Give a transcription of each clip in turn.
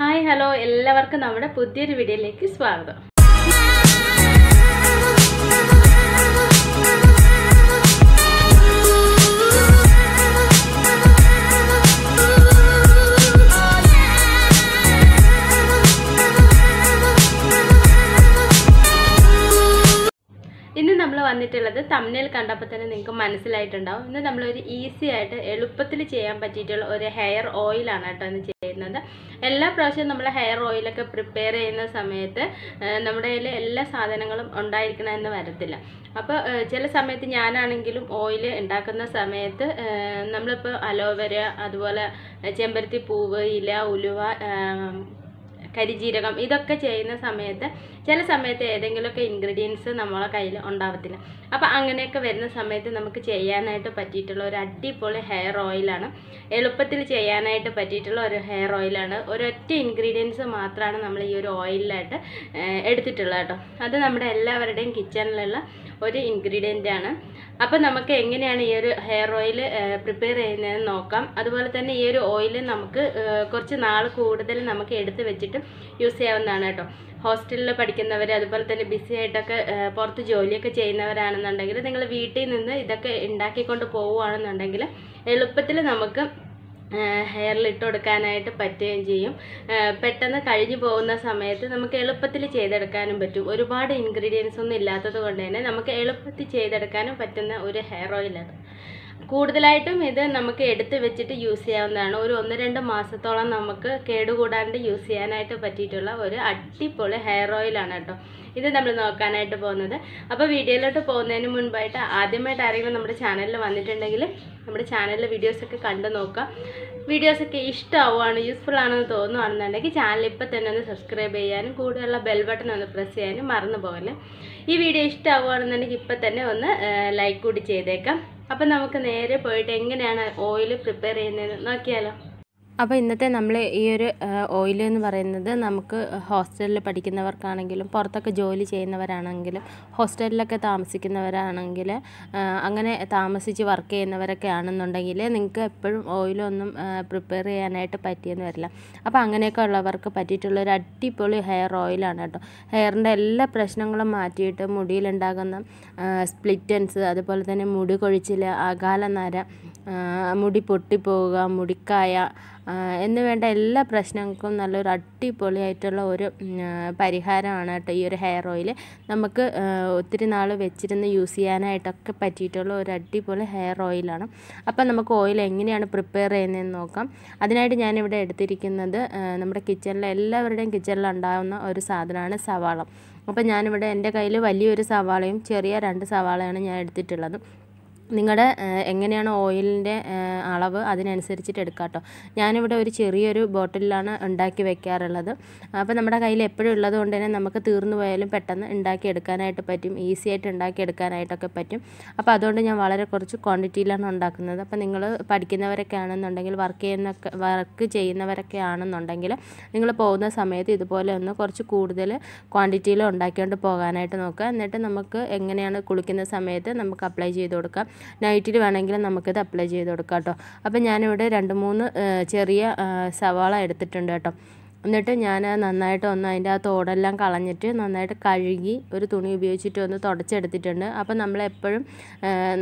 hi hello എല്ലാവർക്കും നമ്മുടെ പുതിയൊരു വീഡിയോയിലേക്ക് സ്വാഗതം വന്നിട്ടുള്ളത് തമ്മിൽ കണ്ടപ്പോൾ തന്നെ നിങ്ങൾക്ക് മനസ്സിലായിട്ടുണ്ടാവും ഇന്ന് നമ്മളൊരു ഈസി ആയിട്ട് എളുപ്പത്തിൽ ചെയ്യാൻ പറ്റിയിട്ടുള്ള ഒരു ഹെയർ ഓയിലാണ് കേട്ടോ ഇന്ന് ചെയ്യുന്നത് എല്ലാ പ്രാവശ്യവും നമ്മൾ ഹെയർ ഓയിലൊക്കെ പ്രിപ്പയർ ചെയ്യുന്ന സമയത്ത് നമ്മുടെ കയ്യിൽ എല്ലാ സാധനങ്ങളും ഉണ്ടായിരിക്കണമെന്ന് വരത്തില്ല അപ്പോൾ ചില സമയത്ത് ഞാനാണെങ്കിലും ഓയിൽ ഉണ്ടാക്കുന്ന സമയത്ത് നമ്മളിപ്പോൾ അലോവേര അതുപോലെ ചെമ്പരത്തി പൂവ് ഇല ഉലുവ കരിജീരകം ഇതൊക്കെ ചെയ്യുന്ന സമയത്ത് ചില സമയത്ത് ഏതെങ്കിലുമൊക്കെ ഇൻഗ്രീഡിയൻസ് നമ്മളെ കയ്യിൽ ഉണ്ടാവത്തില്ല അപ്പോൾ അങ്ങനെയൊക്കെ വരുന്ന സമയത്ത് നമുക്ക് ചെയ്യാനായിട്ട് പറ്റിയിട്ടുള്ള ഒരു അടിപൊളി ഹെയർ ഓയിലാണ് എളുപ്പത്തിൽ ചെയ്യാനായിട്ട് പറ്റിയിട്ടുള്ള ഒരു ഹെയർ ഓയിലാണ് ഒരൊറ്റ ഇൻഗ്രീഡിയൻസ് മാത്രമാണ് നമ്മൾ ഈ ഒരു ഓയിലായിട്ട് എടുത്തിട്ടുള്ളത് കേട്ടോ അത് നമ്മുടെ എല്ലാവരുടെയും കിച്ചണിലുള്ള ഒരു ഇൻഗ്രീഡിയൻ്റ് ആണ് അപ്പോൾ നമുക്ക് എങ്ങനെയാണ് ഈ ഒരു ഹെയർ ഓയിൽ പ്രിപ്പയർ ചെയ്യുന്നതെന്ന് നോക്കാം അതുപോലെ തന്നെ ഈ ഒരു ഓയിൽ നമുക്ക് കുറച്ച് നാൾ കൂടുതൽ നമുക്ക് എടുത്ത് വെച്ചിട്ട് യൂസ് ചെയ്യാവുന്നതാണ് കേട്ടോ ഹോസ്റ്റലിൽ പഠിക്കുന്നവർ അതുപോലെ തന്നെ ബിസി ആയിട്ടൊക്കെ പുറത്ത് ജോലിയൊക്കെ ചെയ്യുന്നവരാണെന്നുണ്ടെങ്കിൽ നിങ്ങൾ വീട്ടിൽ നിന്ന് ഇതൊക്കെ ഉണ്ടാക്കിക്കൊണ്ട് പോവുകയാണെന്നുണ്ടെങ്കിൽ എളുപ്പത്തിൽ നമുക്ക് ഹെയറിൽ ഇട്ട് കൊടുക്കാനായിട്ട് പറ്റുകയും ചെയ്യും പെട്ടെന്ന് കഴിഞ്ഞു പോകുന്ന സമയത്ത് നമുക്ക് എളുപ്പത്തിൽ ചെയ്തെടുക്കാനും പറ്റും ഒരുപാട് ഇൻഗ്രീഡിയൻസ് ഒന്നും ഇല്ലാത്തത് കൊണ്ട് തന്നെ നമുക്ക് എളുപ്പത്തിൽ ചെയ്തെടുക്കാനും പറ്റുന്ന ഒരു ഹെയർ ഓയിലാണ് കൂടുതലായിട്ടും ഇത് നമുക്ക് എടുത്ത് വെച്ചിട്ട് യൂസ് ചെയ്യാവുന്നതാണ് ഒരു ഒന്ന് രണ്ട് മാസത്തോളം നമുക്ക് കേടുകൂടാണ്ട് യൂസ് ചെയ്യാനായിട്ട് പറ്റിയിട്ടുള്ള ഒരു അടിപൊളി ഹെയർ ഓയിലാണ് കേട്ടോ ഇത് നമ്മൾ നോക്കാനായിട്ട് പോകുന്നത് അപ്പോൾ വീഡിയോയിലോട്ട് പോകുന്നതിന് മുൻപായിട്ട് ആദ്യമായിട്ട് ആരെങ്കിലും നമ്മുടെ ചാനലിൽ വന്നിട്ടുണ്ടെങ്കിൽ നമ്മുടെ ചാനലിലെ വീഡിയോസൊക്കെ കണ്ടു നോക്കാം വീഡിയോസൊക്കെ ഇഷ്ടമാവുകയാണ് യൂസ്ഫുൾ ആണെന്ന് തോന്നുകയാണെന്നുണ്ടെങ്കിൽ ചാനൽ ഇപ്പോൾ തന്നെ ഒന്ന് സബ്സ്ക്രൈബ് ചെയ്യാനും കൂടെയുള്ള ബെൽ ബട്ടൺ ഒന്ന് പ്രസ് ചെയ്യാനും മറന്നു പോകല്ലേ ഈ വീഡിയോ ഇഷ്ടമാവുകയാണെന്നുണ്ടെങ്കിൽ ഇപ്പോൾ തന്നെ ഒന്ന് ലൈക്ക് കൂടി ചെയ്തേക്കാം അപ്പം നമുക്ക് നേരെ പോയിട്ട് എങ്ങനെയാണ് ഓയിൽ പ്രിപ്പയർ ചെയ്യുന്നതെന്ന് നോക്കിയാലോ അപ്പോൾ ഇന്നത്തെ നമ്മൾ ഈ ഒരു ഓയിൽ എന്ന് പറയുന്നത് നമുക്ക് ഹോസ്റ്റലിൽ പഠിക്കുന്നവർക്കാണെങ്കിലും പുറത്തൊക്കെ ജോലി ചെയ്യുന്നവരാണെങ്കിലും ഹോസ്റ്റലിലൊക്കെ താമസിക്കുന്നവരാണെങ്കിൽ അങ്ങനെ താമസിച്ച് വർക്ക് ചെയ്യുന്നവരൊക്കെ ആണെന്നുണ്ടെങ്കിൽ നിങ്ങൾക്ക് എപ്പോഴും ഓയിലൊന്നും പ്രിപ്പയർ ചെയ്യാനായിട്ട് പറ്റിയെന്ന് വരില്ല അപ്പോൾ അങ്ങനെയൊക്കെ ഉള്ളവർക്ക് പറ്റിയിട്ടുള്ളൊരു ഒരു അടിപൊളി ഹെയർ ഓയിലാണ് കേട്ടോ ഹെയറിൻ്റെ എല്ലാ പ്രശ്നങ്ങളും മാറ്റിയിട്ട് മുടിയിലുണ്ടാകുന്ന സ്പ്ലിറ്റൻസ് അതുപോലെ തന്നെ മുടി കൊഴിച്ചിൽ അകാലനര മുടി പൊട്ടിപ്പോവുക മുടിക്കായ എന്ന് വേണ്ട എല്ലാ പ്രശ്നങ്ങൾക്കും നല്ലൊരു അടിപൊളിയായിട്ടുള്ള ഒരു പരിഹാരമാണ് കേട്ടോ ഈ ഒരു ഹെയർ ഓയിൽ നമുക്ക് ഒത്തിരി നാൾ വെച്ചിരുന്ന് യൂസ് ചെയ്യാനായിട്ടൊക്കെ പറ്റിയിട്ടുള്ള ഒരു അടിപൊളി ഹെയർ ഓയിലാണ് അപ്പം നമുക്ക് ഓയിൽ എങ്ങനെയാണ് പ്രിപ്പയർ ചെയ്യുന്നതെന്ന് നോക്കാം അതിനായിട്ട് ഞാനിവിടെ എടുത്തിരിക്കുന്നത് നമ്മുടെ കിച്ചണിലെ എല്ലാവരുടെയും കിച്ചണിലുണ്ടാകുന്ന ഒരു സാധനമാണ് സവാള അപ്പോൾ ഞാനിവിടെ എൻ്റെ കയ്യിൽ വലിയൊരു സവാളയും ചെറിയ രണ്ട് സവാളയാണ് ഞാൻ എടുത്തിട്ടുള്ളത് നിങ്ങളുടെ എങ്ങനെയാണ് ഓയിലിൻ്റെ അളവ് അതിനനുസരിച്ചിട്ട് എടുക്കുക കേട്ടോ ഞാനിവിടെ ഒരു ചെറിയൊരു ബോട്ടിലാണ് ഉണ്ടാക്കി വെക്കാറുള്ളത് അപ്പോൾ നമ്മുടെ കയ്യിൽ എപ്പോഴും ഉള്ളത് കൊണ്ട് തന്നെ നമുക്ക് തീർന്നു പോയാലും പെട്ടെന്ന് എടുക്കാനായിട്ട് പറ്റും ഈസി ആയിട്ട് എടുക്കാനായിട്ടൊക്കെ പറ്റും അപ്പോൾ അതുകൊണ്ട് ഞാൻ വളരെ കുറച്ച് ക്വാണ്ടിറ്റിയിലാണ് ഉണ്ടാക്കുന്നത് അപ്പോൾ നിങ്ങൾ പഠിക്കുന്നവരൊക്കെ ആണെന്നുണ്ടെങ്കിൽ വർക്ക് ചെയ്യുന്ന വർക്ക് ചെയ്യുന്നവരൊക്കെ ആണെന്നുണ്ടെങ്കിൽ നിങ്ങൾ പോകുന്ന സമയത്ത് ഇതുപോലെ ഒന്ന് കുറച്ച് കൂടുതൽ ക്വാണ്ടിറ്റിയിൽ ഉണ്ടാക്കിക്കൊണ്ട് പോകാനായിട്ട് നോക്കുക എന്നിട്ട് നമുക്ക് എങ്ങനെയാണ് കുളിക്കുന്ന സമയത്ത് നമുക്ക് അപ്ലൈ ചെയ്ത് കൊടുക്കാം നൈറ്റിൽ വേണമെങ്കിൽ നമുക്കിത് അപ്ലൈ ചെയ്ത് കൊടുക്കാം കേട്ടോ അപ്പോൾ ഞാനിവിടെ രണ്ട് മൂന്ന് ചെറിയ സവാള എടുത്തിട്ടുണ്ട് കേട്ടോ എന്നിട്ട് ഞാൻ നന്നായിട്ട് ഒന്ന് അതിൻ്റെ ആ തോടെല്ലാം കളഞ്ഞിട്ട് നന്നായിട്ട് കഴുകി ഒരു തുണി ഉപയോഗിച്ചിട്ട് ഒന്ന് തുടച്ചെടുത്തിട്ടുണ്ട് അപ്പോൾ നമ്മളെപ്പോഴും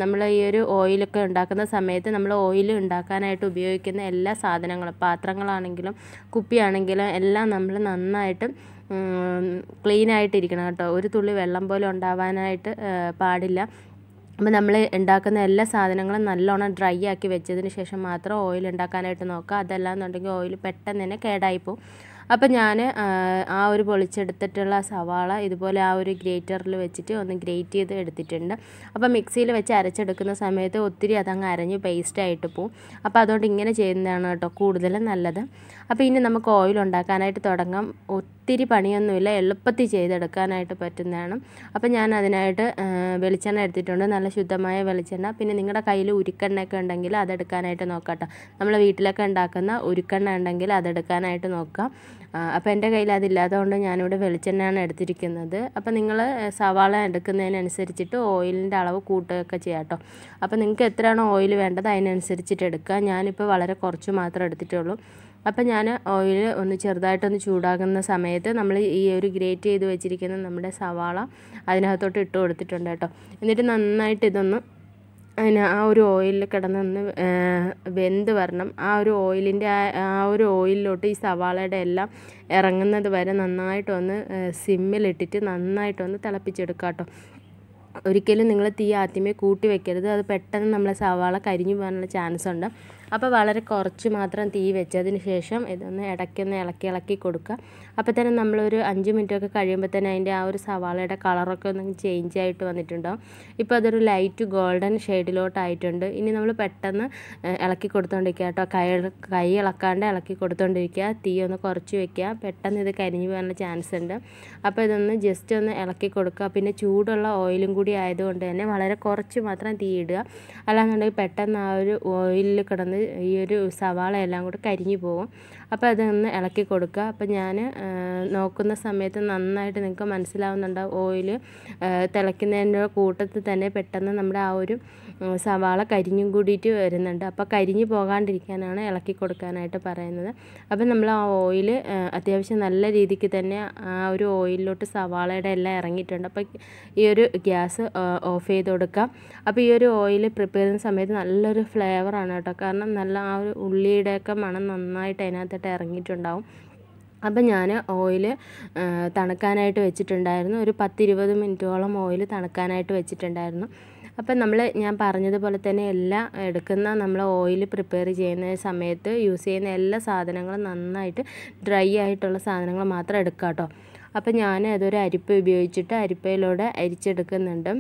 നമ്മൾ ഈ ഒരു ഓയിലൊക്കെ ഉണ്ടാക്കുന്ന സമയത്ത് നമ്മൾ ഓയിൽ ഉണ്ടാക്കാനായിട്ട് ഉപയോഗിക്കുന്ന എല്ലാ സാധനങ്ങളും പാത്രങ്ങളാണെങ്കിലും കുപ്പിയാണെങ്കിലും എല്ലാം നമ്മൾ നന്നായിട്ട് ക്ലീൻ കേട്ടോ ഒരു തുള്ളി വെള്ളം പോലും ഉണ്ടാവാനായിട്ട് പാടില്ല അപ്പോൾ നമ്മൾ ഉണ്ടാക്കുന്ന എല്ലാ സാധനങ്ങളും നല്ലോണം ഡ്രൈ ആക്കി വെച്ചതിന് ശേഷം മാത്രം ഓയിൽ ഉണ്ടാക്കാനായിട്ട് നോക്കുക അതല്ല എന്നുണ്ടെങ്കിൽ ഓയിൽ പെട്ടെന്ന് തന്നെ കേടായിപ്പോവും അപ്പോൾ ഞാൻ ആ ഒരു പൊളിച്ചെടുത്തിട്ടുള്ള സവാള ഇതുപോലെ ആ ഒരു ഗ്രേറ്ററിൽ വെച്ചിട്ട് ഒന്ന് ഗ്രേറ്റ് ചെയ്ത് എടുത്തിട്ടുണ്ട് അപ്പോൾ മിക്സിയിൽ വെച്ച് അരച്ചെടുക്കുന്ന സമയത്ത് ഒത്തിരി അതങ്ങ് അരഞ്ഞ് പേസ്റ്റായിട്ട് പോവും അപ്പോൾ അതുകൊണ്ട് ഇങ്ങനെ ചെയ്യുന്നതാണ് കേട്ടോ കൂടുതലും നല്ലത് അപ്പോൾ ഇനി നമുക്ക് ഓയിൽ ഉണ്ടാക്കാനായിട്ട് തുടങ്ങാം ഒത്തിരി പണിയൊന്നുമില്ല എളുപ്പത്തിൽ ചെയ്തെടുക്കാനായിട്ട് പറ്റുന്നതാണ് അപ്പോൾ ഞാൻ അതിനായിട്ട് വെളിച്ചെണ്ണ എടുത്തിട്ടുണ്ട് നല്ല ശുദ്ധമായ വെളിച്ചെണ്ണ പിന്നെ നിങ്ങളുടെ കയ്യിൽ ഉരുക്കെണ്ണയൊക്കെ ഉണ്ടെങ്കിൽ അതെടുക്കാനായിട്ട് നോക്കാം കേട്ടോ നമ്മൾ വീട്ടിലൊക്കെ ഉണ്ടാക്കുന്ന ഉരുക്കെണ്ണ ഉണ്ടെങ്കിൽ അതെടുക്കാനായിട്ട് നോക്കാം അപ്പോൾ എൻ്റെ കയ്യിൽ അതില്ലാത്തതുകൊണ്ട് ഞാനിവിടെ വെളിച്ചെണ്ണയാണ് എടുത്തിരിക്കുന്നത് അപ്പോൾ നിങ്ങൾ സവാള എടുക്കുന്നതിനനുസരിച്ചിട്ട് ഓയിലിൻ്റെ അളവ് കൂട്ടുകയൊക്കെ ചെയ്യാം കേട്ടോ അപ്പോൾ നിങ്ങൾക്ക് എത്രയാണ് ഓയിൽ വേണ്ടത് അതിനനുസരിച്ചിട്ട് എടുക്കുക ഞാനിപ്പോൾ വളരെ കുറച്ച് മാത്രം എടുത്തിട്ടുള്ളൂ അപ്പം ഞാൻ ഓയിൽ ഒന്ന് ചെറുതായിട്ടൊന്ന് ചൂടാകുന്ന സമയത്ത് നമ്മൾ ഈ ഒരു ഗ്രേറ്റ് ചെയ്ത് വെച്ചിരിക്കുന്ന നമ്മുടെ സവാള അതിനകത്തോട്ട് ഇട്ട് കൊടുത്തിട്ടുണ്ട് കേട്ടോ എന്നിട്ട് നന്നായിട്ട് ഇതൊന്ന് അതിന് ആ ഒരു ഓയിലിൽ കിടന്നൊന്ന് വെന്ത് വരണം ആ ഒരു ഓയിലിൻ്റെ ആ ഒരു ഓയിലിലോട്ട് ഈ സവാളയുടെ എല്ലാം ഇറങ്ങുന്നത് വരെ നന്നായിട്ടൊന്ന് സിമ്മിലിട്ടിട്ട് നന്നായിട്ടൊന്ന് തിളപ്പിച്ചെടുക്കുക കേട്ടോ ഒരിക്കലും നിങ്ങൾ തീ ആദ്യമേ കൂട്ടി വെക്കരുത് അത് പെട്ടെന്ന് നമ്മളെ സവാള കരിഞ്ഞു പോകാനുള്ള ചാൻസ് ഉണ്ട് അപ്പോൾ വളരെ കുറച്ച് മാത്രം തീ വെച്ചതിന് ശേഷം ഇതൊന്ന് ഇടയ്ക്കൊന്ന് ഇളക്കി ഇളക്കി കൊടുക്കുക അപ്പോൾ തന്നെ നമ്മളൊരു അഞ്ച് മിനിറ്റൊക്കെ കഴിയുമ്പോൾ തന്നെ അതിൻ്റെ ആ ഒരു സവാളയുടെ കളറൊക്കെ ഒന്ന് ചേഞ്ച് ആയിട്ട് വന്നിട്ടുണ്ടാവും ഇപ്പോൾ അതൊരു ലൈറ്റ് ഗോൾഡൻ ഷെയ്ഡിലോട്ടായിട്ടുണ്ട് ഇനി നമ്മൾ പെട്ടെന്ന് ഇളക്കി കൊടുത്തോണ്ടിരിക്കുക കേട്ടോ കൈ കൈ ഇളക്കാണ്ട് ഇളക്കി കൊടുത്തോണ്ടിരിക്കുക തീ ഒന്ന് കുറച്ച് വെക്കുക പെട്ടെന്ന് ഇത് കരിഞ്ഞു പോകാനുള്ള ചാൻസ് ഉണ്ട് അപ്പോൾ ഇതൊന്ന് ജസ്റ്റ് ഒന്ന് ഇളക്കി കൊടുക്കുക പിന്നെ ചൂടുള്ള ഓയിലും കൂടി ആയതുകൊണ്ട് തന്നെ വളരെ കുറച്ച് മാത്രം തീ ഇടുക അല്ലാന്നുണ്ടെങ്കിൽ പെട്ടെന്ന് ആ ഒരു ഓയിലിൽ കിടന്ന് ഈ ഒരു സവാള എല്ലാം കൂടെ കരിഞ്ഞു പോകും അപ്പോൾ അതൊന്ന് ഇളക്കി കൊടുക്കുക അപ്പോൾ ഞാൻ നോക്കുന്ന സമയത്ത് നന്നായിട്ട് നിങ്ങൾക്ക് മനസ്സിലാവുന്നുണ്ടാവും ഓയിൽ തിളയ്ക്കുന്നതിൻ്റെ കൂട്ടത്തിൽ തന്നെ പെട്ടെന്ന് നമ്മുടെ ആ ഒരു സവാള കരിഞ്ഞും കൂടിയിട്ട് വരുന്നുണ്ട് അപ്പോൾ കരിഞ്ഞ് പോകാണ്ടിരിക്കാനാണ് ഇളക്കി കൊടുക്കാനായിട്ട് പറയുന്നത് അപ്പോൾ നമ്മൾ ആ ഓയിൽ അത്യാവശ്യം നല്ല രീതിക്ക് തന്നെ ആ ഒരു ഓയിലിലോട്ട് സവാളയുടെ എല്ലാം ഇറങ്ങിയിട്ടുണ്ട് അപ്പോൾ ഈ ഒരു ഗ്യാസ് ഓഫ് ചെയ്ത് കൊടുക്കാം അപ്പോൾ ഈ ഒരു ഓയിൽ പ്രിപ്പയർ ചെയ്യുന്ന സമയത്ത് നല്ലൊരു ഫ്ലേവറാണ് കേട്ടോ കാരണം നല്ല ആ ഒരു ഉള്ളിയുടെയൊക്കെ മണം നന്നായിട്ട് അതിനകത്തോട്ട് ഇറങ്ങിയിട്ടുണ്ടാവും അപ്പം ഞാൻ ഓയിൽ തണുക്കാനായിട്ട് വെച്ചിട്ടുണ്ടായിരുന്നു ഒരു പത്തിരുപത് മിനിറ്റോളം ഓയിൽ തണുക്കാനായിട്ട് വെച്ചിട്ടുണ്ടായിരുന്നു അപ്പം നമ്മൾ ഞാൻ പറഞ്ഞതുപോലെ തന്നെ എല്ലാ എടുക്കുന്ന നമ്മൾ ഓയിൽ പ്രിപ്പയർ ചെയ്യുന്ന സമയത്ത് യൂസ് ചെയ്യുന്ന എല്ലാ സാധനങ്ങളും നന്നായിട്ട് ഡ്രൈ ആയിട്ടുള്ള സാധനങ്ങൾ മാത്രം എടുക്കുക കേട്ടോ അപ്പം ഞാൻ അതൊരു അരിപ്പ ഉപയോഗിച്ചിട്ട് അരിപ്പയിലൂടെ അരിച്ചെടുക്കുന്നുണ്ട്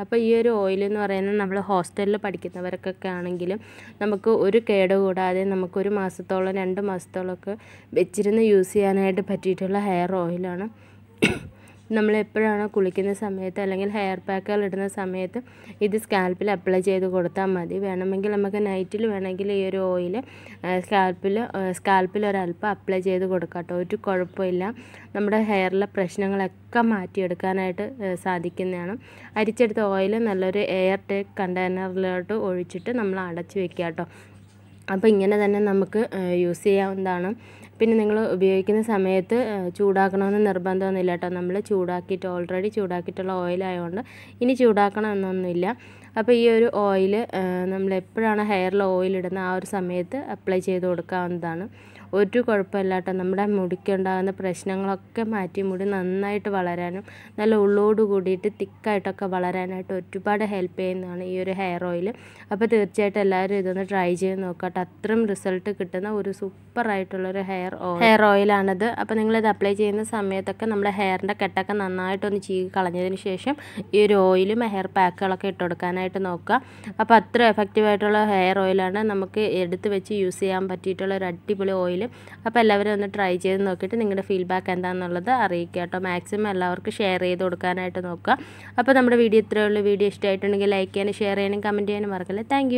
അപ്പോൾ ഈ ഒരു ഓയിൽ എന്ന് പറയുന്നത് നമ്മൾ ഹോസ്റ്റലിൽ പഠിക്കുന്നവർക്കൊക്കെ ആണെങ്കിലും നമുക്ക് ഒരു കേട് കൂടാതെ നമുക്കൊരു മാസത്തോളം രണ്ട് മാസത്തോളമൊക്കെ വെച്ചിരുന്ന് യൂസ് ചെയ്യാനായിട്ട് പറ്റിയിട്ടുള്ള ഹെയർ ഓയിലാണ് നമ്മൾ എപ്പോഴാണോ കുളിക്കുന്ന സമയത്ത് അല്ലെങ്കിൽ ഹെയർ പാക്കുകൾ ഇടുന്ന സമയത്ത് ഇത് സ്കാൽപ്പിൽ അപ്ലൈ ചെയ്ത് കൊടുത്താൽ മതി വേണമെങ്കിൽ നമുക്ക് നൈറ്റിൽ വേണമെങ്കിൽ ഈ ഒരു ഓയിൽ സ്കാൽപ്പിൽ സ്കാൽപ്പിൽ ഒരല്പം അപ്ലൈ ചെയ്ത് കൊടുക്കാം കേട്ടോ ഒരു കുഴപ്പമില്ല നമ്മുടെ ഹെയറിലെ പ്രശ്നങ്ങളൊക്കെ മാറ്റിയെടുക്കാനായിട്ട് സാധിക്കുന്നതാണ് അരിച്ചെടുത്ത ഓയിൽ നല്ലൊരു എയർ ടേക്ക് കണ്ടെയ്നറിലോട്ട് ഒഴിച്ചിട്ട് നമ്മൾ അടച്ചു വെക്കുക കേട്ടോ അപ്പോൾ ഇങ്ങനെ തന്നെ നമുക്ക് യൂസ് ചെയ്യാവുന്നതാണ് പിന്നെ നിങ്ങൾ ഉപയോഗിക്കുന്ന സമയത്ത് ചൂടാക്കണമെന്ന് നിർബന്ധമൊന്നുമില്ല കേട്ടോ നമ്മൾ ചൂടാക്കിയിട്ട് ഓൾറെഡി ചൂടാക്കിയിട്ടുള്ള ഓയിലായതുകൊണ്ട് ഇനി ചൂടാക്കണമെന്നൊന്നുമില്ല അപ്പോൾ ഈ ഒരു ഓയിൽ നമ്മൾ എപ്പോഴാണ് ഹെയറിൽ ഓയിൽ ഇടുന്ന ആ ഒരു സമയത്ത് അപ്ലൈ ചെയ്ത് കൊടുക്കാവുന്നതാണ് ഒരു കുഴപ്പമില്ലാട്ടോ കേട്ടോ നമ്മുടെ മുടിക്കുണ്ടാകുന്ന പ്രശ്നങ്ങളൊക്കെ മാറ്റി മുടി നന്നായിട്ട് വളരാനും നല്ല ഉള്ളോട് കൂടിയിട്ട് തിക്കായിട്ടൊക്കെ വളരാനായിട്ട് ഒരുപാട് ഹെൽപ്പ് ചെയ്യുന്നതാണ് ഈ ഒരു ഹെയർ ഓയിൽ അപ്പോൾ തീർച്ചയായിട്ടും എല്ലാവരും ഇതൊന്ന് ട്രൈ ചെയ്ത് നോക്കട്ടെ അത്രയും റിസൾട്ട് കിട്ടുന്ന ഒരു സൂപ്പറായിട്ടുള്ളൊരു ഹെയർ ഓയിൽ ഹെയർ ഓയിലാണത് അപ്പോൾ നിങ്ങളിത് അപ്ലൈ ചെയ്യുന്ന സമയത്തൊക്കെ നമ്മുടെ ഹെയറിൻ്റെ കെട്ടൊക്കെ നന്നായിട്ടൊന്ന് ചീകി കളഞ്ഞതിന് ശേഷം ഈ ഒരു ഓയിലും ഹെയർ പാക്കുകളൊക്കെ ഇട്ട് കൊടുക്കാനായിട്ട് നോക്കുക അപ്പോൾ അത്ര എഫക്റ്റീവായിട്ടുള്ള ഹെയർ ഓയിലാണ് നമുക്ക് എടുത്ത് വെച്ച് യൂസ് ചെയ്യാൻ പറ്റിയിട്ടുള്ള ഒരു അടിപൊളി ഓയിൽ അപ്പോൾ എല്ലാവരും ഒന്ന് ട്രൈ ചെയ്ത് നോക്കിയിട്ട് നിങ്ങളുടെ ഫീഡ്ബാക്ക് എന്താണെന്നുള്ളത് അറിയിക്കുക കേട്ടോ മാക്സിമം എല്ലാവർക്കും ഷെയർ ചെയ്ത് കൊടുക്കാനായിട്ട് നോക്കുക അപ്പോൾ നമ്മുടെ വീഡിയോ ഇത്രയേ ഉള്ളൂ വീഡിയോ ഇഷ്ടമായിട്ടുണ്ടെങ്കിൽ ലൈക്ക് ചെയ്യാനും ഷെയർ ചെയ്യാനും കമൻറ്റ് ചെയ്യാനും മറക്കല്ലേ താങ്ക്